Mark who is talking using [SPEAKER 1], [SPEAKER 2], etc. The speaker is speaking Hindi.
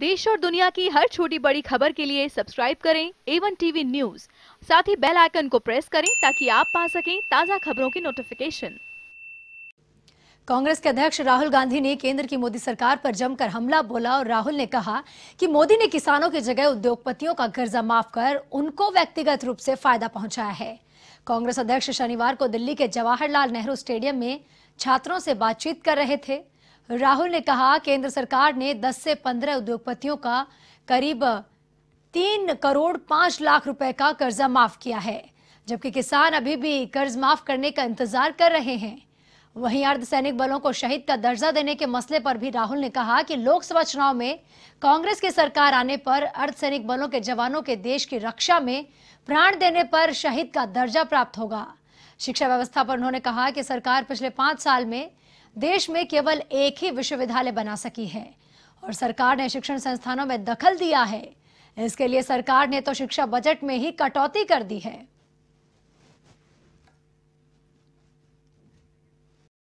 [SPEAKER 1] देश और दुनिया की हर छोटी बड़ी खबर के लिए सब्सक्राइब करें एवन टीवी न्यूज साथ ही बेल आइकन को प्रेस करें ताकि आप पा सकें ताज़ा खबरों की नोटिफिकेशन
[SPEAKER 2] कांग्रेस के अध्यक्ष राहुल गांधी ने केंद्र की मोदी सरकार पर जमकर हमला बोला और राहुल ने कहा कि मोदी ने किसानों की जगह उद्योगपतियों का कर्जा माफ कर उनको व्यक्तिगत रूप से फायदा पहुंचाया है कांग्रेस अध्यक्ष शनिवार को दिल्ली के जवाहरलाल नेहरू स्टेडियम में छात्रों से बातचीत कर रहे थे राहुल ने कहा केंद्र सरकार ने 10 से 15 उद्योगपतियों का करीब तीन करोड़ पांच लाख रुपए का कर्जा माफ किया है जबकि किसान अभी भी कर्ज माफ करने का इंतजार कर रहे हैं वहीं अर्धसैनिक बलों को शहीद का दर्जा देने के मसले पर भी राहुल ने कहा कि लोकसभा चुनाव में कांग्रेस की सरकार आने पर अर्धसैनिक बलों के जवानों के देश की रक्षा में प्राण देने पर शहीद का दर्जा प्राप्त होगा शिक्षा व्यवस्था पर उन्होंने कहा कि सरकार पिछले पांच साल में देश में केवल एक ही विश्वविद्यालय बना सकी है और सरकार ने शिक्षण संस्थानों में दखल दिया है इसके लिए सरकार ने तो शिक्षा बजट में ही कटौती कर दी है